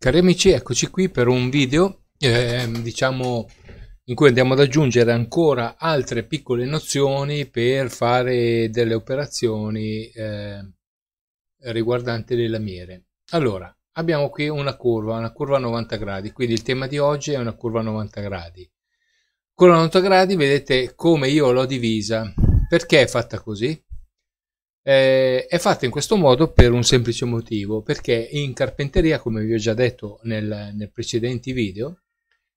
Cari amici, eccoci qui per un video, eh, diciamo, in cui andiamo ad aggiungere ancora altre piccole nozioni per fare delle operazioni eh, riguardanti le lamiere. Allora, abbiamo qui una curva, una curva a 90 gradi, quindi il tema di oggi è una curva a 90 gradi. Con la 90 gradi vedete come io l'ho divisa. Perché è fatta così? Eh, è fatto in questo modo per un semplice motivo, perché in carpenteria, come vi ho già detto nel, nel precedenti video,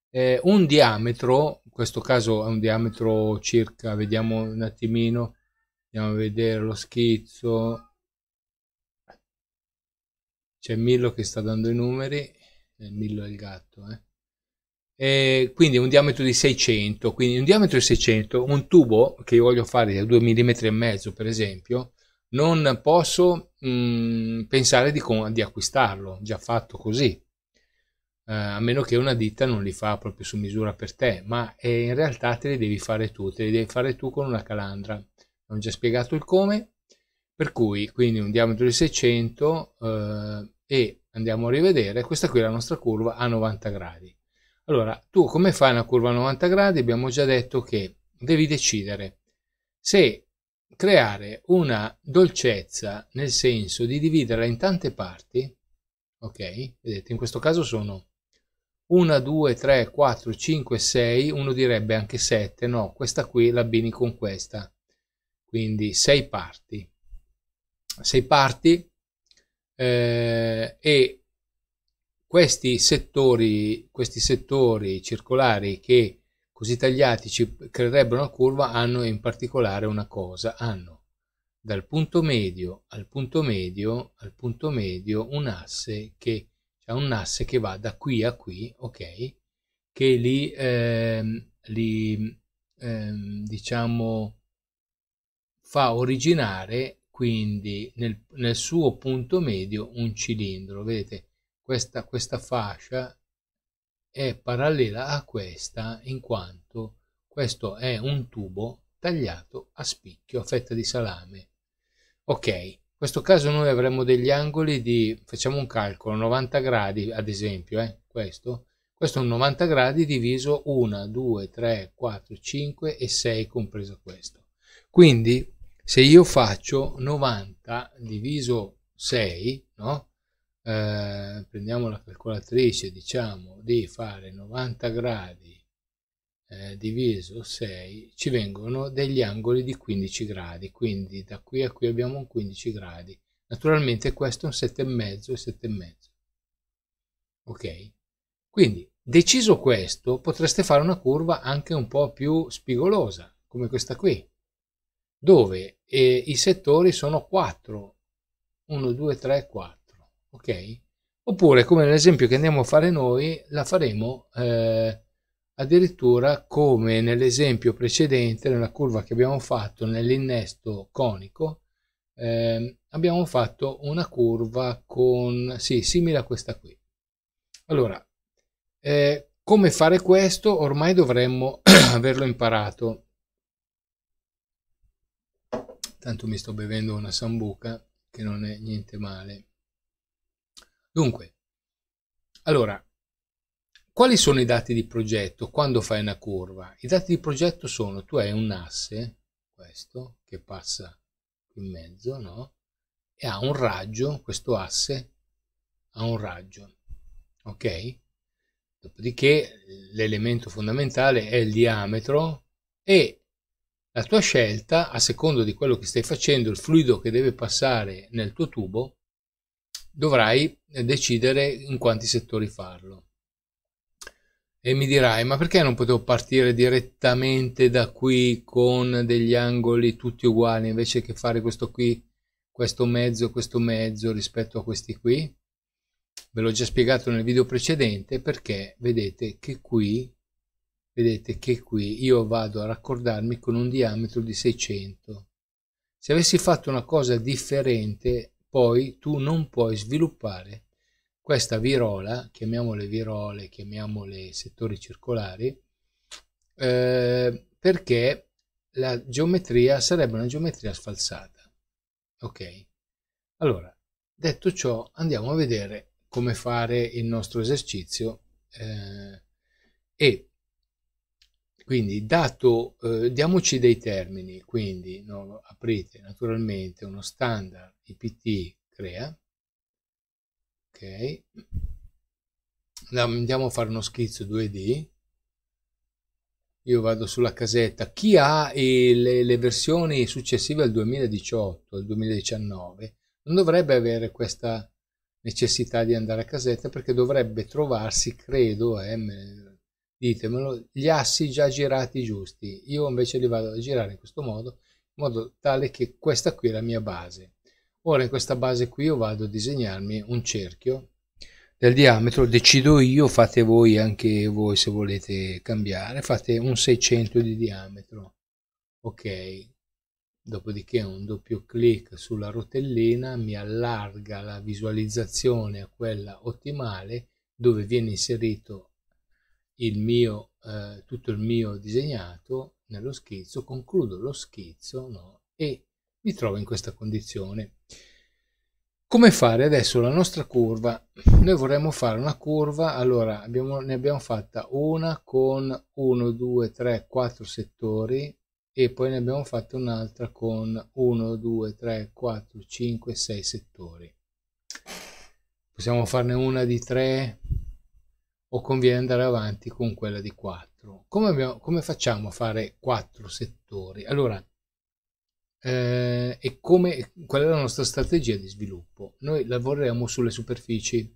eh, un diametro, in questo caso è un diametro circa, vediamo un attimino, andiamo a vedere lo schizzo, c'è Millo che sta dando i numeri, eh, Millo è il gatto, eh. E quindi un diametro di 600, quindi un diametro di 600, un tubo che io voglio fare da 2 mm e mezzo per esempio, non posso mh, mm, pensare di, di, acquistarlo, già fatto così, eh, a meno che una ditta non li fa proprio su misura per te, ma eh, in realtà te li devi fare tu, te li devi fare tu con una calandra. Ho già spiegato il come, per cui quindi un diametro di 600 eh, e andiamo a rivedere, questa qui è la nostra curva a 90 gradi. Allora, tu come fai una curva a 90 gradi? Abbiamo già detto che devi decidere se creare una dolcezza nel senso di dividerla in tante parti, ok? Vedete, in questo caso sono 1, 2, 3, 4, 5, 6, uno direbbe anche 7, no, questa qui la l'abbini con questa, quindi 6 parti. 6 parti eh, e questi settori, questi settori circolari che Così tagliati ci creerebbero una curva, hanno in particolare una cosa, hanno dal punto medio al punto medio al punto medio un asse che, cioè un asse che va da qui a qui, ok? Che li, ehm, li ehm, diciamo, fa originare quindi nel, nel, suo punto medio un cilindro. Vedete, questa, questa fascia è parallela a questa in quanto questo è un tubo tagliato a spicchio a fetta di salame. Ok, in questo caso noi avremo degli angoli di, facciamo un calcolo, 90 gradi ad esempio, eh, questo. Questo è un 90 gradi diviso 1, 2, 3, 4, 5 e 6 compreso questo. Quindi se io faccio 90 diviso 6, no? eh, prendiamo la calcolatrice, diciamo di fare 90 gradi eh, diviso 6, ci vengono degli angoli di 15 gradi, quindi da qui a qui abbiamo un 15 gradi. Naturalmente questo è un 7,5 e 7,5. Ok? Quindi, deciso questo, potreste fare una curva anche un po' più spigolosa, come questa qui, dove eh, i settori sono 4, 1, 2, 3, 4 ok? Oppure, come nell'esempio che andiamo a fare noi, la faremo eh, addirittura come nell'esempio precedente, nella curva che abbiamo fatto nell'innesto conico, eh, abbiamo fatto una curva con, sì, simile a questa qui. Allora, eh, come fare questo ormai dovremmo averlo imparato. Tanto mi sto bevendo una sambuca, che non è niente male. Dunque, allora, quali sono i dati di progetto quando fai una curva? I dati di progetto sono, tu hai un asse, questo, che passa in mezzo, no? E ha un raggio, questo asse ha un raggio, ok? Dopodiché l'elemento fondamentale è il diametro e la tua scelta, a secondo di quello che stai facendo, il fluido che deve passare nel tuo tubo, dovrai eh, decidere in quanti settori farlo. E mi dirai, ma perché non potevo partire direttamente da qui con degli angoli tutti uguali invece che fare questo qui, questo mezzo, questo mezzo rispetto a questi qui? Ve l'ho già spiegato nel video precedente perché vedete che qui, vedete che qui io vado a raccordarmi con un diametro di 600. Se avessi fatto una cosa differente poi tu non puoi sviluppare questa virola, chiamiamole virole, chiamiamole settori circolari, eh, perché la geometria sarebbe una geometria sfalsata. Ok? Allora, detto ciò, andiamo a vedere come fare il nostro esercizio eh, e quindi dato, eh, diamoci dei termini, quindi no, aprite naturalmente uno standard apt crea ok andiamo a fare uno schizzo 2d io vado sulla casetta chi ha eh, le, le versioni successive al 2018 al 2019 non dovrebbe avere questa necessità di andare a casetta perché dovrebbe trovarsi credo eh, ditemelo gli assi già girati giusti io invece li vado a girare in questo modo in modo tale che questa qui è la mia base Ora in questa base qui io vado a disegnarmi un cerchio del diametro, decido io, fate voi anche voi se volete cambiare, fate un 600 di diametro, ok, dopodiché un doppio clic sulla rotellina mi allarga la visualizzazione a quella ottimale dove viene inserito il mio, eh, tutto il mio disegnato nello schizzo, concludo lo schizzo no? e mi trovo in questa condizione. Come fare adesso la nostra curva? Noi vorremmo fare una curva, allora abbiamo, ne abbiamo fatta una con 1, 2, 3, 4 settori e poi ne abbiamo fatta un'altra con 1, 2, 3, 4, 5, 6 settori. Possiamo farne una di 3 o conviene andare avanti con quella di 4. Come, abbiamo, come facciamo a fare 4 settori? Allora, eh, e come, qual è la nostra strategia di sviluppo. Noi lavoreremo sulle superfici,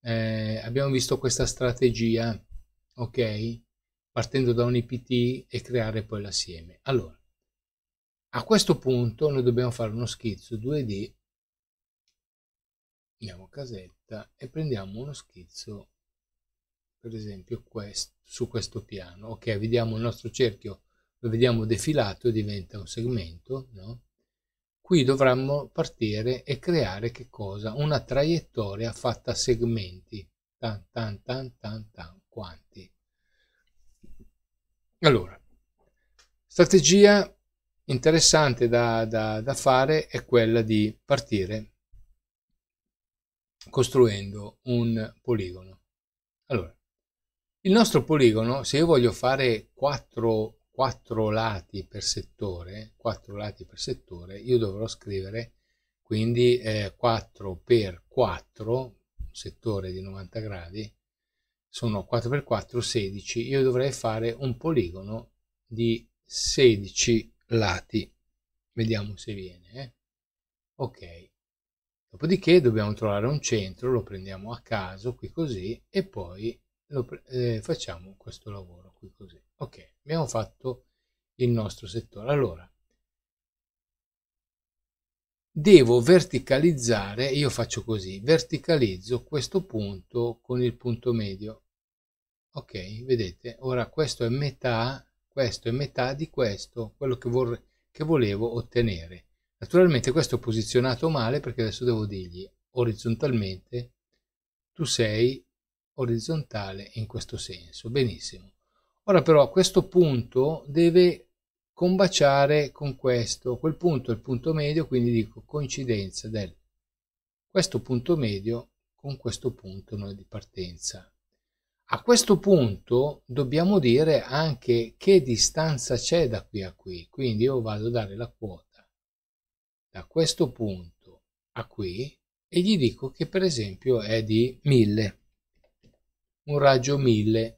eh, abbiamo visto questa strategia, ok? Partendo da un IPT e creare poi l'assieme. Allora, a questo punto noi dobbiamo fare uno schizzo 2D, andiamo a casetta e prendiamo uno schizzo, per esempio questo, su questo piano, ok? Vediamo il nostro cerchio lo vediamo defilato, e diventa un segmento, no? Qui dovremmo partire e creare che cosa? Una traiettoria fatta a segmenti, tan tan tan tan tan, quanti. Allora, strategia interessante da, da, da fare è quella di partire costruendo un poligono. Allora, il nostro poligono, se io voglio fare quattro 4 lati per settore, 4 lati per settore, io dovrò scrivere quindi eh, 4 per 4, un settore di 90 gradi, sono 4 per 4, 16, io dovrei fare un poligono di 16 lati. Vediamo se viene. Eh? Ok. Dopodiché dobbiamo trovare un centro, lo prendiamo a caso, qui così, e poi lo, eh, facciamo questo lavoro qui così. Ok, abbiamo fatto il nostro settore. Allora, devo verticalizzare, io faccio così, verticalizzo questo punto con il punto medio. Ok, vedete, ora questo è metà, questo è metà di questo, quello che, vorrei, che volevo ottenere. Naturalmente questo è posizionato male perché adesso devo dirgli orizzontalmente tu sei orizzontale in questo senso. Benissimo. Ora però questo punto deve combaciare con questo, quel punto è il punto medio, quindi dico coincidenza del questo punto medio con questo punto noi di partenza. A questo punto dobbiamo dire anche che distanza c'è da qui a qui, quindi io vado a dare la quota da questo punto a qui e gli dico che per esempio è di 1000, un raggio 1000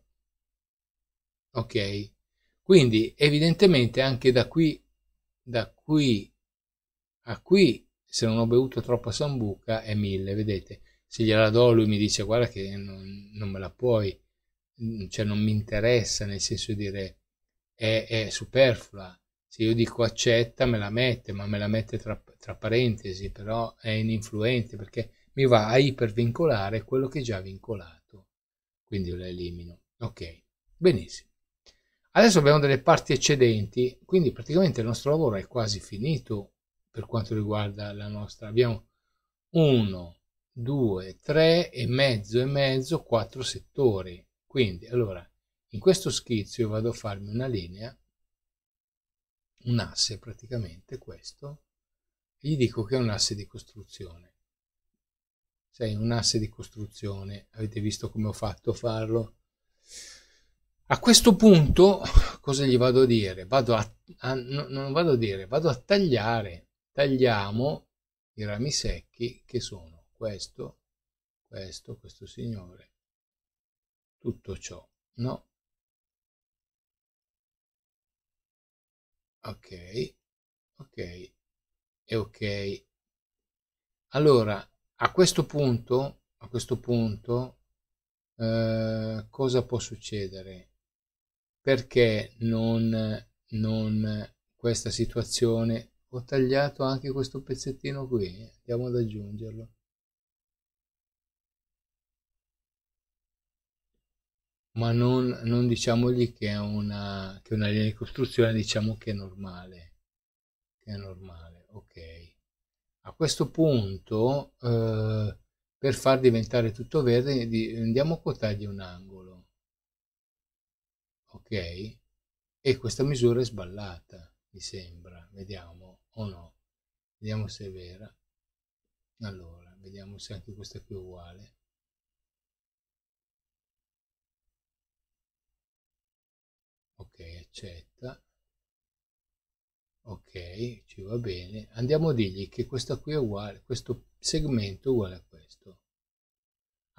Ok? Quindi evidentemente anche da qui, da qui a qui, se non ho bevuto troppa sambuca, è 1000, vedete? Se gliela do lui mi dice guarda che non, non me la puoi, mm, cioè non mi interessa, nel senso di dire è, è superflua. Se io dico accetta me la mette, ma me la mette tra, tra parentesi, però è ininfluente perché mi va a ipervincolare quello che è già vincolato. Quindi io la elimino. Ok, benissimo. Adesso abbiamo delle parti eccedenti, quindi praticamente il nostro lavoro è quasi finito per quanto riguarda la nostra. Abbiamo uno, due, tre e mezzo e mezzo, quattro settori. Quindi, allora, in questo schizzo io vado a farmi una linea, un asse praticamente, questo, e gli dico che è un asse di costruzione. Sei un asse di costruzione, avete visto come ho fatto a farlo? A questo punto, cosa gli vado a dire? Vado a, a no, non vado a dire, vado a tagliare. Tagliamo i rami secchi che sono questo, questo, questo signore, tutto ciò, no? Ok, ok e ok. Allora, a questo punto, a questo punto, eh, cosa può succedere? perché non, non questa situazione ho tagliato anche questo pezzettino qui andiamo ad aggiungerlo ma non, non diciamogli che è una, che una linea di costruzione diciamo che è normale che è normale ok a questo punto eh, per far diventare tutto verde andiamo a quotargli un angolo e questa misura è sballata, mi sembra. Vediamo o no. Vediamo se è vera. Allora, vediamo se anche questa qui è uguale. Ok, accetta. Ok, ci va bene. Andiamo a dirgli che questa qui è uguale, questo segmento è uguale a questo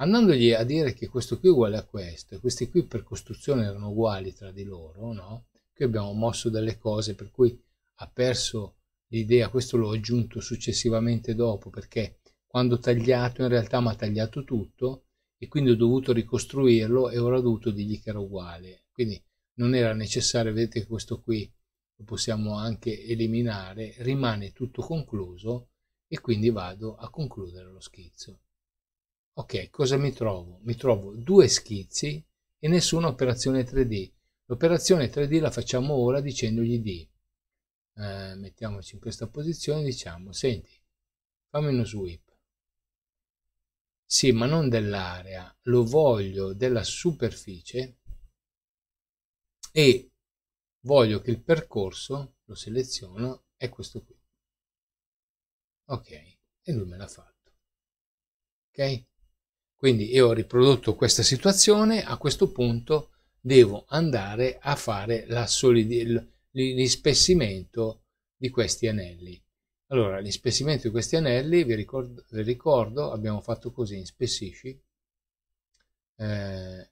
andandogli a dire che questo qui è uguale a questo e questi qui per costruzione erano uguali tra di loro, no? Qui abbiamo mosso delle cose per cui ha perso l'idea, questo l'ho aggiunto successivamente dopo perché quando ho tagliato in realtà mi ha tagliato tutto e quindi ho dovuto ricostruirlo e ora ho dovuto dirgli che era uguale. Quindi non era necessario, vedete che questo qui lo possiamo anche eliminare, rimane tutto concluso e quindi vado a concludere lo schizzo. Ok, cosa mi trovo? Mi trovo due schizzi e nessuna operazione 3D. L'operazione 3D la facciamo ora dicendogli di, eh, mettiamoci in questa posizione, diciamo, senti, fammi uno sweep. Sì, ma non dell'area, lo voglio della superficie e voglio che il percorso, lo seleziono, è questo qui. Ok, e lui me l'ha fatto. Ok? Quindi io ho riprodotto questa situazione, a questo punto devo andare a fare l'ispessimento di questi anelli. Allora, l'ispessimento di questi anelli, vi ricordo, vi ricordo abbiamo fatto così, inspessisci, eh,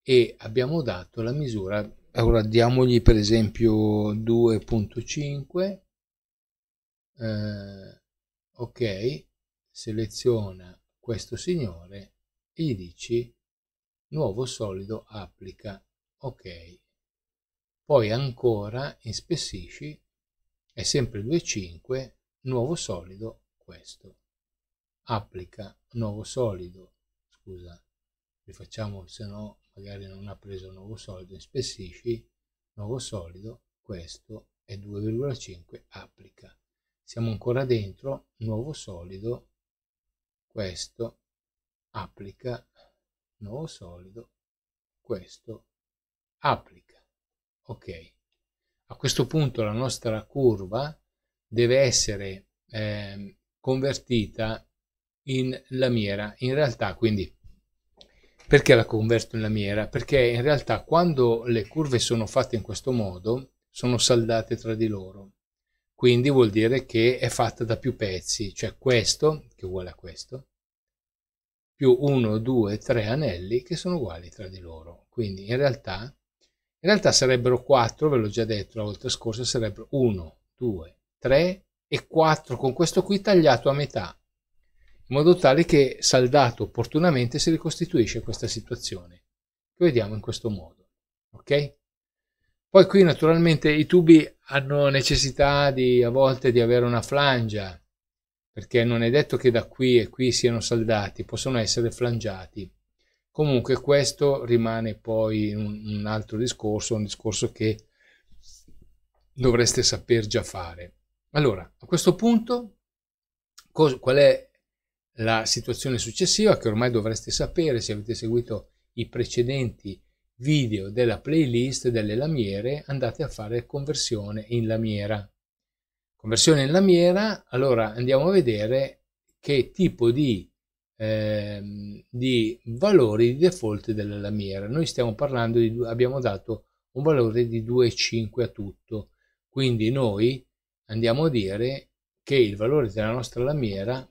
e abbiamo dato la misura, allora diamogli per esempio 2.5, eh, ok, seleziona questo signore e gli dici nuovo solido applica ok poi ancora in inspessisci è sempre 2,5 nuovo solido questo applica nuovo solido scusa rifacciamo se no magari non ha preso nuovo solido in inspessisci nuovo solido questo è 2,5 applica siamo ancora dentro nuovo solido questo applica nuovo solido questo applica ok a questo punto la nostra curva deve essere eh, convertita in lamiera in realtà quindi perché la converto in lamiera perché in realtà quando le curve sono fatte in questo modo sono saldate tra di loro quindi vuol dire che è fatta da più pezzi, cioè questo, che è uguale a questo, più 1, 2, 3 anelli che sono uguali tra di loro. Quindi in realtà, in realtà sarebbero 4, ve l'ho già detto la volta scorsa, sarebbero 1, 2, 3 e 4 con questo qui tagliato a metà, in modo tale che saldato opportunamente si ricostituisce questa situazione, che vediamo in questo modo. Ok? Poi qui naturalmente i tubi hanno necessità di, a volte di avere una flangia, perché non è detto che da qui e qui siano saldati, possono essere flangiati. Comunque questo rimane poi un, un altro discorso, un discorso che dovreste saper già fare. Allora, a questo punto, cosa, qual è la situazione successiva che ormai dovreste sapere se avete seguito i precedenti video della playlist delle lamiere andate a fare conversione in lamiera. Conversione in lamiera, allora andiamo a vedere che tipo di, eh, di valori di default della lamiera. Noi stiamo parlando di, abbiamo dato un valore di 2,5 a tutto, quindi noi andiamo a dire che il valore della nostra lamiera,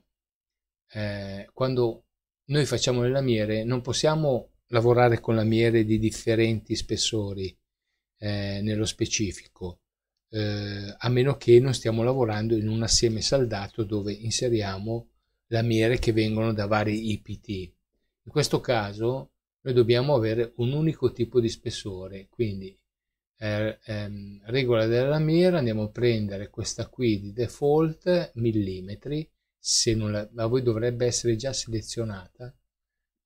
eh, quando noi facciamo le lamiere, non possiamo lavorare con lamiere di differenti spessori eh, nello specifico, eh, a meno che non stiamo lavorando in un assieme saldato dove inseriamo lamiere che vengono da vari IPT. In questo caso noi dobbiamo avere un unico tipo di spessore, quindi eh, ehm, regola della lamiera, andiamo a prendere questa qui di default, millimetri, se non la, ma voi dovrebbe essere già selezionata,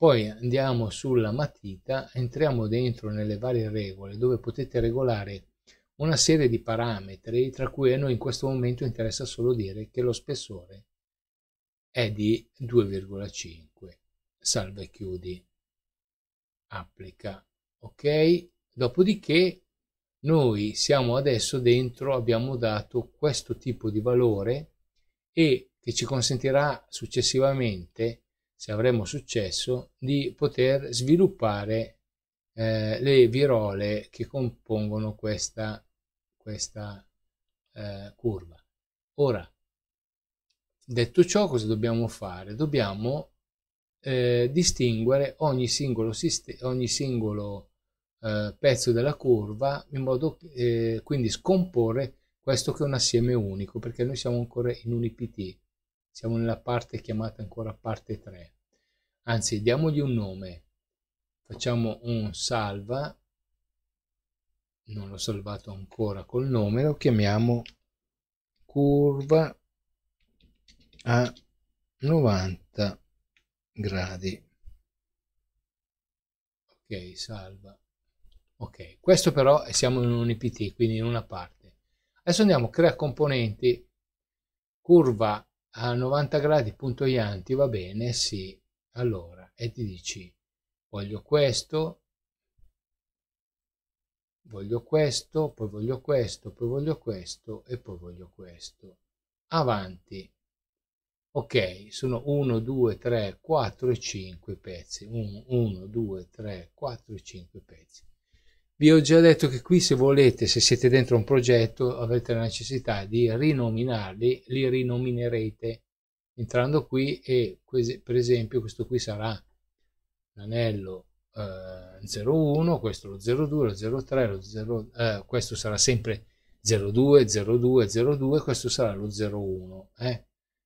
poi andiamo sulla matita, entriamo dentro nelle varie regole dove potete regolare una serie di parametri, tra cui a noi in questo momento interessa solo dire che lo spessore è di 2,5. Salva e chiudi. Applica. Ok? Dopodiché noi siamo adesso dentro, abbiamo dato questo tipo di valore e che ci consentirà successivamente se avremo successo, di poter sviluppare eh, le virole che compongono questa, questa eh, curva. Ora, detto ciò, cosa dobbiamo fare? Dobbiamo eh, distinguere ogni singolo, ogni singolo eh, pezzo della curva, in modo eh, quindi scomporre questo che è un assieme unico, perché noi siamo ancora in un IPT siamo nella parte chiamata ancora parte 3. Anzi, diamogli un nome. Facciamo un salva. Non l'ho salvato ancora col nome, lo chiamiamo curva a 90 gradi. Ok, salva. Ok, questo però siamo in un IPT, quindi in una parte. Adesso andiamo, a crea componenti, curva a 90 gradi punto ianti va bene sì allora e ti dici voglio questo voglio questo poi voglio questo poi voglio questo e poi voglio questo avanti ok sono 1 2 3 4 5 pezzi 1 2 3 4 5 pezzi vi ho già detto che qui se volete, se siete dentro un progetto, avete la necessità di rinominarli, li rinominerete entrando qui e per esempio questo qui sarà l'anello eh, 01, questo lo 02, lo 03, lo 0, eh, questo sarà sempre 02, 02, 02, questo sarà lo 01. Eh?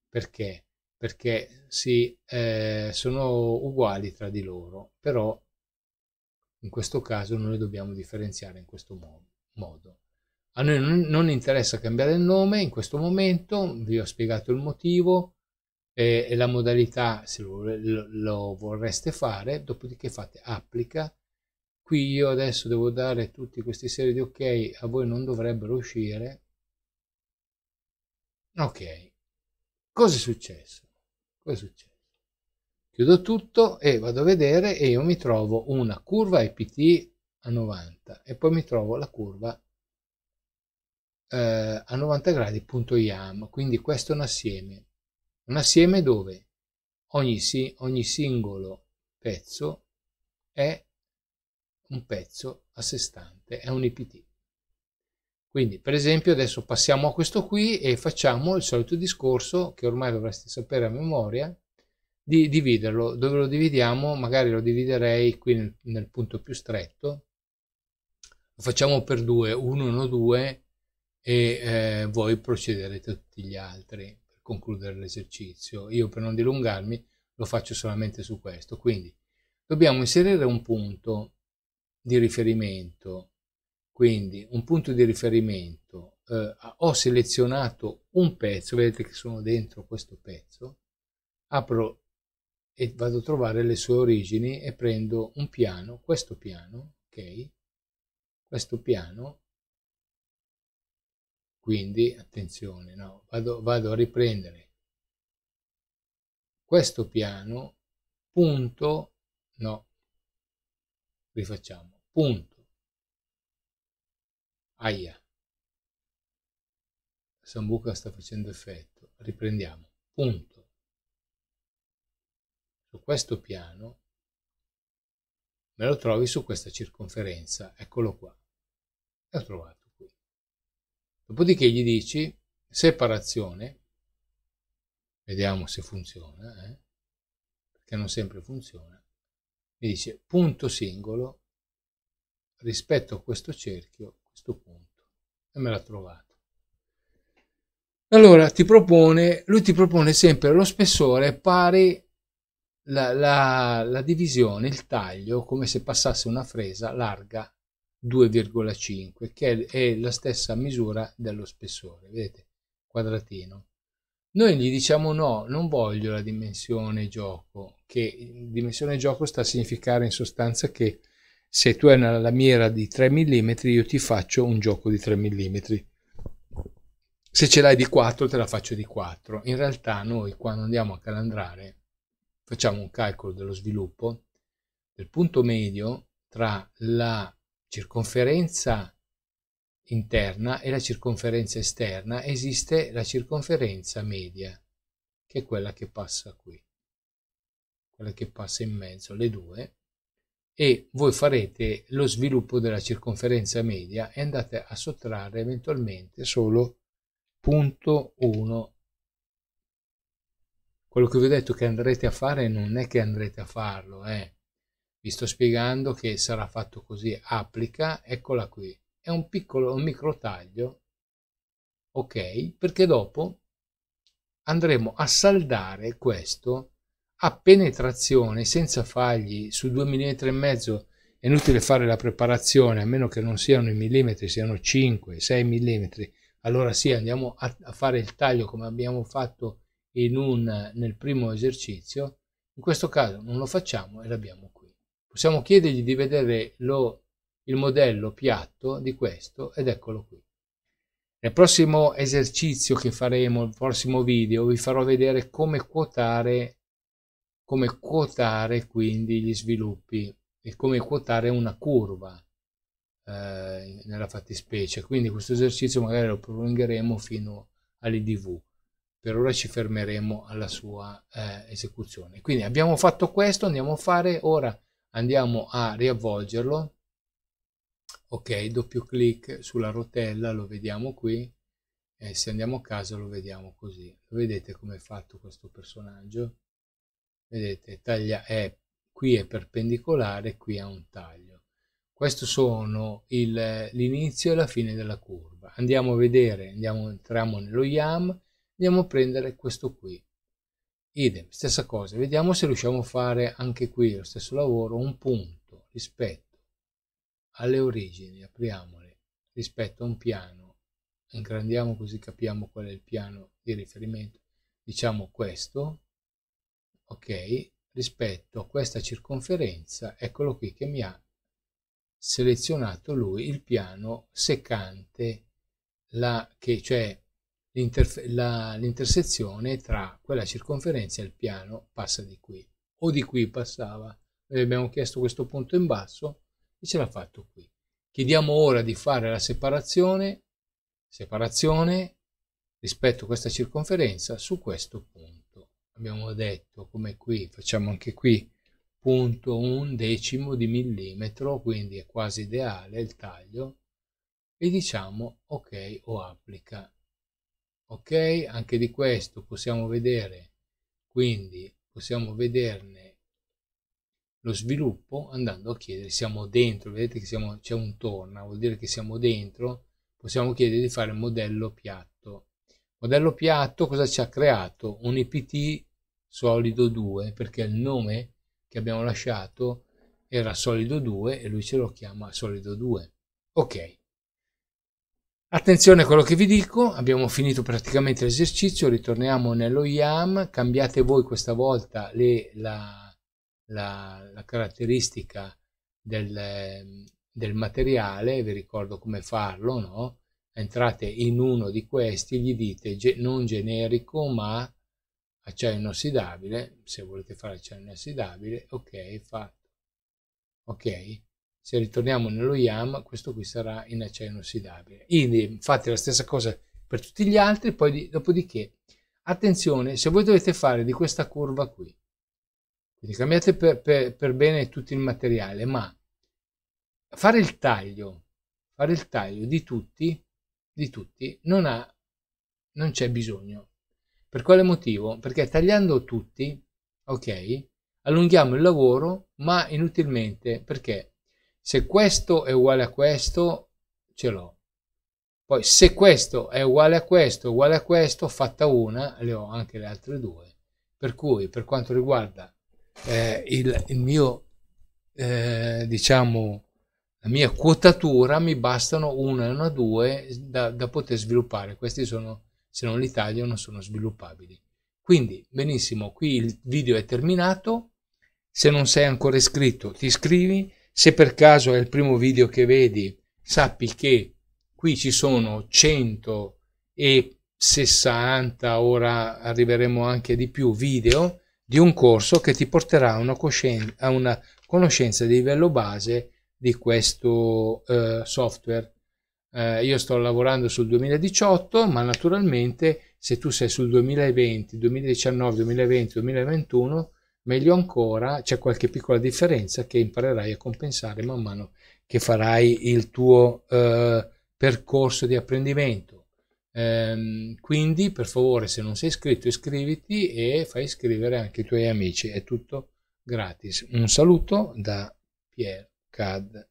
Perché? Perché sì, eh, sono uguali tra di loro, però in questo caso noi dobbiamo differenziare in questo modo. A noi non interessa cambiare il nome in questo momento, vi ho spiegato il motivo e la modalità se lo, lo vorreste fare, dopodiché fate applica. Qui io adesso devo dare tutti questi seri di ok, a voi non dovrebbero uscire. Ok, cosa è successo? Cosa è successo? Chiudo tutto e vado a vedere e io mi trovo una curva EPT a 90 e poi mi trovo la curva eh, a 90 gradi punto IAM. Quindi questo è un assieme. Un assieme dove ogni, ogni singolo pezzo è un pezzo a sé stante, è un EPT. Quindi, per esempio, adesso passiamo a questo qui e facciamo il solito discorso che ormai dovresti sapere a memoria, di dividerlo. Dove lo dividiamo? Magari lo dividerei qui nel, nel punto più stretto. Lo facciamo per due 1, 1, 2 e eh, voi procederete tutti gli altri per concludere l'esercizio. Io per non dilungarmi lo faccio solamente su questo. Quindi dobbiamo inserire un punto di riferimento. Quindi un punto di riferimento. Eh, ho selezionato un pezzo, vedete che sono dentro questo pezzo, apro e vado a trovare le sue origini e prendo un piano, questo piano, ok? Questo piano, quindi attenzione, no, vado, vado a riprendere questo piano, punto, no, rifacciamo, punto, aia, Sambuca sta facendo effetto, riprendiamo, punto su questo piano, me lo trovi su questa circonferenza, eccolo qua. L'ho trovato qui. Dopodiché gli dici separazione, vediamo se funziona, eh? perché non sempre funziona, mi dice punto singolo rispetto a questo cerchio, questo punto, e me l'ha trovato. Allora ti propone, lui ti propone sempre lo spessore pari la, la, la divisione, il taglio, come se passasse una fresa larga 2,5, che è, la stessa misura dello spessore, vedete, quadratino. Noi gli diciamo no, non voglio la dimensione gioco, che dimensione gioco sta a significare in sostanza che se tu hai una lamiera di 3 mm io ti faccio un gioco di 3 mm. Se ce l'hai di 4 te la faccio di 4. In realtà noi quando andiamo a calandrare facciamo un calcolo dello sviluppo del punto medio tra la circonferenza interna e la circonferenza esterna esiste la circonferenza media che è quella che passa qui quella che passa in mezzo le due e voi farete lo sviluppo della circonferenza media e andate a sottrarre eventualmente solo punto 1 quello che vi ho detto che andrete a fare non è che andrete a farlo, eh. vi sto spiegando che sarà fatto così, applica, eccola qui, è un piccolo, un micro taglio, ok, perché dopo andremo a saldare questo a penetrazione senza fagli su 2 mm e mezzo è inutile fare la preparazione a meno che non siano i millimetri siano 5 6 mm allora sì andiamo a, a fare il taglio come abbiamo fatto un, nel primo esercizio, in questo caso non lo facciamo e l'abbiamo qui. Possiamo chiedergli di vedere lo, il modello piatto di questo ed eccolo qui. Nel prossimo esercizio che faremo, nel prossimo video, vi farò vedere come quotare, come quotare quindi gli sviluppi e come quotare una curva eh, nella fattispecie. Quindi questo esercizio magari lo prolungheremo fino all'IDV per ora ci fermeremo alla sua eh, esecuzione. Quindi abbiamo fatto questo, andiamo a fare, ora andiamo a riavvolgerlo, ok, doppio clic sulla rotella, lo vediamo qui, e se andiamo a casa lo vediamo così, lo vedete come è fatto questo personaggio? Vedete, taglia è, qui è perpendicolare, qui ha un taglio. Questo sono l'inizio e la fine della curva. Andiamo a vedere, andiamo, entriamo nello YAM, andiamo a prendere questo qui idem stessa cosa vediamo se riusciamo a fare anche qui lo stesso lavoro un punto rispetto alle origini apriamole rispetto a un piano ingrandiamo così capiamo qual è il piano di riferimento diciamo questo ok rispetto a questa circonferenza eccolo qui che mi ha selezionato lui il piano seccante la che cioè l'intersezione tra quella circonferenza e il piano passa di qui o di qui passava noi abbiamo chiesto questo punto in basso e ce l'ha fatto qui chiediamo ora di fare la separazione separazione rispetto a questa circonferenza su questo punto abbiamo detto come qui facciamo anche qui punto un decimo di millimetro quindi è quasi ideale il taglio e diciamo ok o applica ok anche di questo possiamo vedere quindi possiamo vederne lo sviluppo andando a chiedere siamo dentro vedete che siamo c'è un torna vuol dire che siamo dentro possiamo chiedere di fare il modello piatto modello piatto cosa ci ha creato un ipt solido 2 perché il nome che abbiamo lasciato era solido 2 e lui ce lo chiama solido 2 ok Attenzione a quello che vi dico, abbiamo finito praticamente l'esercizio, ritorniamo nello YAM, cambiate voi questa volta le, la, la, la, caratteristica del, del, materiale, vi ricordo come farlo, no? entrate in uno di questi, gli dite ge non generico ma acciaio inossidabile, se volete fare acciaio inossidabile, ok, fatto. Ok? se ritorniamo nello YAM, questo qui sarà in acciaio inossidabile. Quindi fate la stessa cosa per tutti gli altri, poi di, dopodiché, attenzione, se voi dovete fare di questa curva qui, quindi cambiate per, per, per bene tutto il materiale, ma fare il taglio, fare il taglio di tutti, di tutti, non, ha, non c'è bisogno. Per quale motivo? Perché tagliando tutti, ok, allunghiamo il lavoro, ma inutilmente, perché se questo è uguale a questo, ce l'ho. Poi se questo è uguale a questo, uguale a questo, fatta una, le ho anche le altre due. Per cui per quanto riguarda eh, il, il, mio, eh, diciamo, la mia quotatura, mi bastano una e una due da, da poter sviluppare. Questi sono, se non li taglio, non sono sviluppabili. Quindi, benissimo, qui il video è terminato. Se non sei ancora iscritto, ti iscrivi se per caso è il primo video che vedi, sappi che qui ci sono 160, ora arriveremo anche di più, video di un corso che ti porterà a una, a una conoscenza di livello base di questo eh, software. Eh, io sto lavorando sul 2018, ma naturalmente se tu sei sul 2020, 2019, 2020, 2021, Meglio ancora, c'è qualche piccola differenza che imparerai a compensare man mano che farai il tuo eh, percorso di apprendimento. Ehm, quindi, per favore, se non sei iscritto, iscriviti e fai iscrivere anche i tuoi amici. È tutto gratis. Un saluto da Pierre Cad.